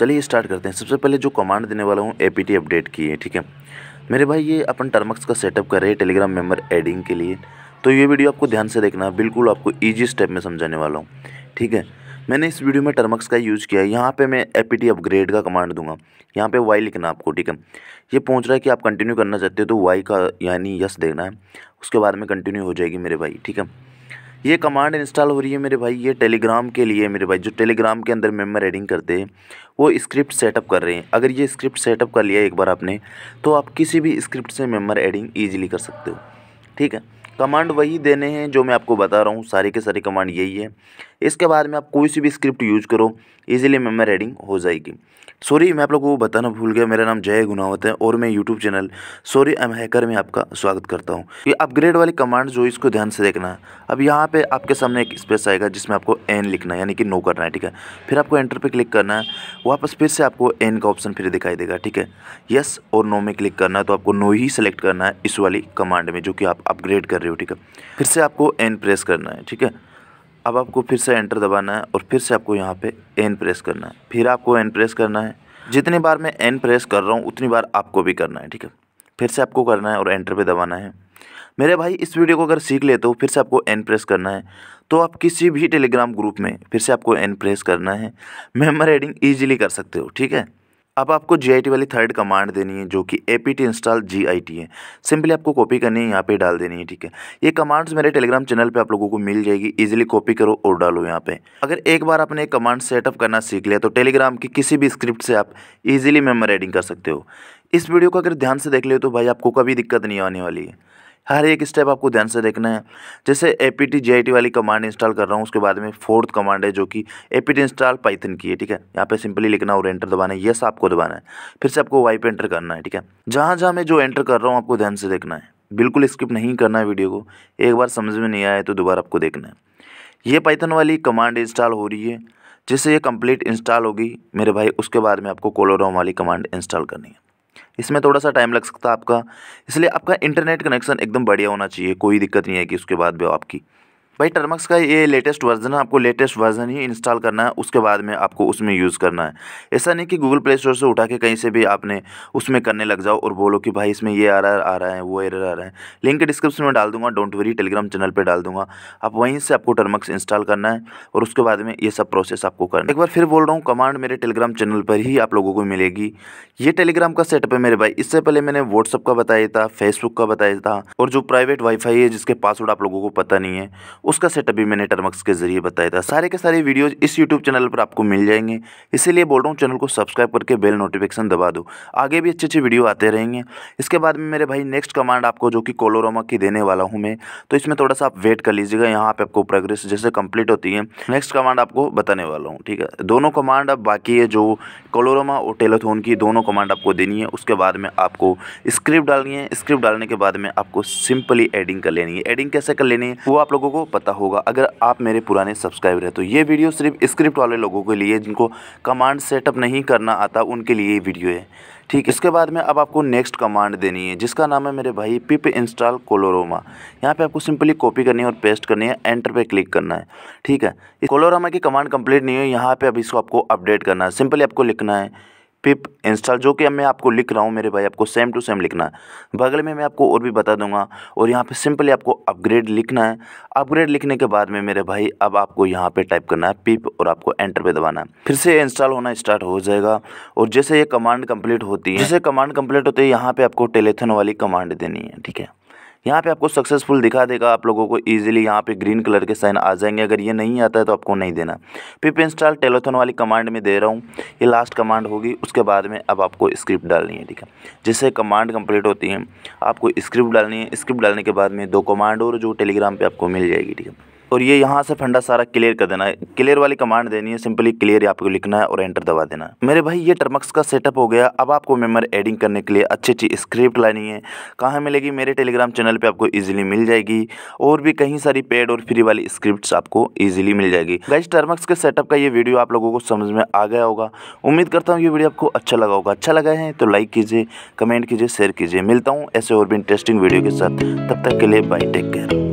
चलिए स्टार्ट करते हैं सबसे पहले जो कमांड देने वाला हूँ ए अपडेट की है ठीक है मेरे भाई ये अपन टर्मक्स का सेटअप कर रहे हैं टेलीग्राम मेम्बर एडिंग के लिए तो ये वीडियो आपको ध्यान से देखना बिल्कुल आपको ईजी स्टेप में समझाने वाला हूँ ठीक है मैंने इस वीडियो में टर्मक्स का यूज़ किया है यहाँ पे मैं ए अपग्रेड का कमांड दूंगा यहाँ पे वाई लिखना आपको ठीक है ये पहुँच रहा है कि आप कंटिन्यू करना चाहते हो तो वाई का यानी यस देखना है उसके बाद में कंटिन्यू हो जाएगी मेरे भाई ठीक है ये कमांड इंस्टॉल हो रही है मेरे भाई ये टेलीग्राम के लिए मेरे भाई जो टेलीग्राम के अंदर मेम्बर एडिंग करते हैं वो स्क्रिप्ट सेटअप कर रहे हैं अगर ये स्क्रिप्ट सेटअप कर लिया एक बार आपने तो आप किसी भी स्क्रिप्ट से मेम्बर एडिंग ईजिली कर सकते हो ठीक है कमांड वही देने हैं जो मैं आपको बता रहा हूँ सारे के सारे कमांड यही है इसके बाद में आप कोई सी भी स्क्रिप्ट यूज करो ईजिली मेमर राइडिंग हो जाएगी सॉरी मैं आप लोगों को बताना भूल गया मेरा नाम जय गुनावत है और मैं YouTube channel sorry I'm hacker में आपका स्वागत करता हूँ ये अपग्रेड वाली कमांड जो इसको ध्यान से देखना है अब यहाँ पे आपके सामने एक स्पेस आएगा जिसमें आपको एन लिखना है यानी कि नो करना है ठीक है फिर आपको एंटर पे क्लिक करना है वापस फिर से आपको एन का ऑप्शन फिर दिखाई देगा ठीक है यस और नो में क्लिक करना है तो आपको नो ही सेलेक्ट करना है इस वाली कमांड में जो कि आप अपग्रेड कर रहे हो ठीक है फिर से आपको एन प्रेस करना है ठीक है अब आपको फिर से एंटर दबाना है और फिर से आपको यहाँ पे एन प्रेस करना है फिर आपको एन प्रेस करना है जितनी बार मैं एन प्रेस कर रहा हूँ उतनी बार आपको भी करना है ठीक है फिर से आपको करना है और एंटर पे दबाना है मेरे भाई इस वीडियो को अगर सीख लेते हो फिर से आपको एन प्रेस करना है तो आप किसी भी टेलीग्राम ग्रुप में फिर से आपको एन प्रेस करना है मेम्बर एडिंग ईजिली कर सकते हो ठीक है अब आपको जी वाली थर्ड कमांड देनी है जो कि A P T install G I T है सिंपली आपको कॉपी करनी है यहाँ पे डाल देनी है ठीक है ये कमांड्स मेरे टेलीग्राम चैनल पे आप लोगों को मिल जाएगी इजीली कॉपी करो और डालो यहाँ पे अगर एक बार आपने एक कमांड सेटअप करना सीख लिया तो टेलीग्राम की किसी भी स्क्रिप्ट से आप ईजिली मेमोराइडिंग कर सकते हो इस वीडियो को अगर ध्यान से देख ले तो भाई आपको कभी दिक्कत नहीं आने वाली है हर एक स्टेप आपको ध्यान से देखना है जैसे ए पी टी वाली कमांड इंस्टॉल कर रहा हूँ उसके बाद में फोर्थ कमांड है जो कि A P T install Python की है ठीक है यहाँ पे सिंपली लिखना और एंटर दबाना है यस आपको दबाना है फिर से आपको वाई एंटर करना है ठीक है जहाँ जहाँ मैं जो एंटर कर रहा हूँ आपको ध्यान से देखना है बिल्कुल स्किप नहीं करना है वीडियो को एक बार समझ में नहीं आया तो दोबारा आपको देखना है ये पाइथन वाली कमांड इंस्टॉल हो रही है जैसे ये कंप्लीट इंस्टॉल होगी मेरे भाई उसके बाद में आपको कोलोराम वाली कमांड इंस्टॉल करनी है इसमें थोड़ा सा टाइम लग सकता है आपका इसलिए आपका इंटरनेट कनेक्शन एकदम बढ़िया होना चाहिए कोई दिक्कत नहीं है कि उसके बाद भी आपकी भाई टर्मक्स का ये लेटेस्ट वर्जन है आपको लेटेस्ट वर्जन ही इंस्टॉल करना है उसके बाद में आपको उसमें यूज़ करना है ऐसा नहीं कि गूगल प्ले स्टोर से उठा के कहीं से भी आपने उसमें करने लग जाओ और बोलो कि भाई इसमें ये आ रहा आ रहा है वो एरर आ रहा है लिंक डिस्क्रिप्शन में डाल दूंगा डोंट वरी टेलीग्राम चैनल पर डाल दूंगा आप वहीं से आपको टर्मक्स इंस्टॉल करना है और उसके बाद में ये सब प्रोसेस आपको करना है एक बार फिर बोल रहा हूँ कमांड मेरे टेलीग्राम चैनल पर ही आप लोगों को मिलेगी ये टेलीग्राम का सेटअप है मेरे भाई इससे पहले मैंने व्हाट्सअप का बताया था फेसबुक का बताया था और जो प्राइवेट वाईफाई है जिसके पासवर्ड आप लोगों को पता नहीं है उसका सेटअप भी मैंने टर्मक्स के जरिए बताया था सारे के सारे वीडियोज इस यूट्यूब चैनल पर आपको मिल जाएंगे इसीलिए बोल रहा हूँ चैनल को सब्सक्राइब करके बेल नोटिफिकेशन दबा दो आगे भी अच्छे अच्छे वीडियो आते रहेंगे इसके बाद में मेरे भाई नेक्स्ट कमांड आपको जो कि कोलोरोमा की देने वाला हूँ मैं तो इसमें थोड़ा सा आप वेट कर लीजिएगा यहाँ पर आपको प्रोग्रेस जैसे कंप्लीट होती है नेक्स्ट कमांड आपको बताने वाला हूँ ठीक है दोनों कमांड अब बाकी है जो कोलोरोमा और टेलोथोन की दोनों कमांड आपको देनी है उसके बाद में आपको स्क्रिप्ट डालनी है स्क्रिप्ट डालने के बाद में आपको सिंपली एडिंग कर लेनी है एडिंग कैसे कर लेनी है वो आप लोगों को पता होगा अगर आप मेरे पुराने सब्सक्राइबर हैं तो ये वीडियो सिर्फ स्क्रिप्ट वाले लोगों के लिए जिनको कमांड सेटअप नहीं करना आता उनके लिए वीडियो है ठीक इसके बाद में अब आपको नेक्स्ट कमांड देनी है जिसका नाम है मेरे भाई पिप इंस्टॉल कोलोरोमा यहाँ पे आपको सिंपली कॉपी करनी है और पेस्ट करनी है एंटर पे क्लिक करना है ठीक है कोलोरोमा की कमांड कंप्लीट नहीं है यहाँ पे अब इसको आपको अपडेट करना है सिंपली आपको लिखना है पिप इंस्टॉल जो कि मैं आपको लिख रहा हूँ मेरे भाई आपको सेम टू सेम लिखना है बगल में मैं आपको और भी बता दूंगा और यहाँ पे सिंपली आपको अपग्रेड लिखना है अपग्रेड लिखने के बाद में मेरे भाई अब आपको यहाँ पे टाइप करना है पिप और आपको एंटर पे दबाना है फिर से इंस्टॉल होना स्टार्ट हो जाएगा और जैसे ये कमांड कम्प्लीट होती है जैसे कमांड कम्प्लीट होती है यहाँ पर आपको टेलीथन वाली कमांड देनी है ठीक है यहाँ पे आपको सक्सेसफुल दिखा देगा आप लोगों को ईजिली यहाँ पे ग्रीन कलर के साइन आ जाएंगे अगर ये नहीं आता है तो आपको नहीं देना पिप इंस्टॉल टेलोथन वाली कमांड में दे रहा हूँ ये लास्ट कमांड होगी उसके बाद में अब आपको स्क्रिप्ट डालनी है ठीक है जिससे कमांड कंप्लीट होती है आपको स्क्रिप्ट डालनी है स्क्रिप्ट डालने के बाद में दो कमांड और जो टेलीग्राम पर आपको मिल जाएगी ठीक है और ये यहाँ से फंडा सारा क्लियर कर देना है क्लियर वाली कमांड देनी है सिंपली क्लियर आपको लिखना है और एंटर दबा देना है मेरे भाई ये टर्मक्स का सेटअप हो गया अब आपको मेमर एडिंग करने के लिए अच्छी अच्छी स्क्रिप्ट लानी है कहाँ मिलेगी मेरे टेलीग्राम चैनल पर आपको ईजिली मिल जाएगी और भी कहीं सारी पेड और फ्री वाली स्क्रिप्ट आपको ईजिली मिल जाएगी गाइज टर्मक्स के सेटअप का ये वीडियो आप लोगों को समझ में आ गया होगा उम्मीद करता हूँ ये वीडियो आपको अच्छा लगा होगा अच्छा लगा है तो लाइक कीजिए कमेंट कीजिए शेयर कीजिए मिलता हूँ ऐसे और भी इंटरेस्टिंग वीडियो के साथ तब तक के लिए बाई टेक केयर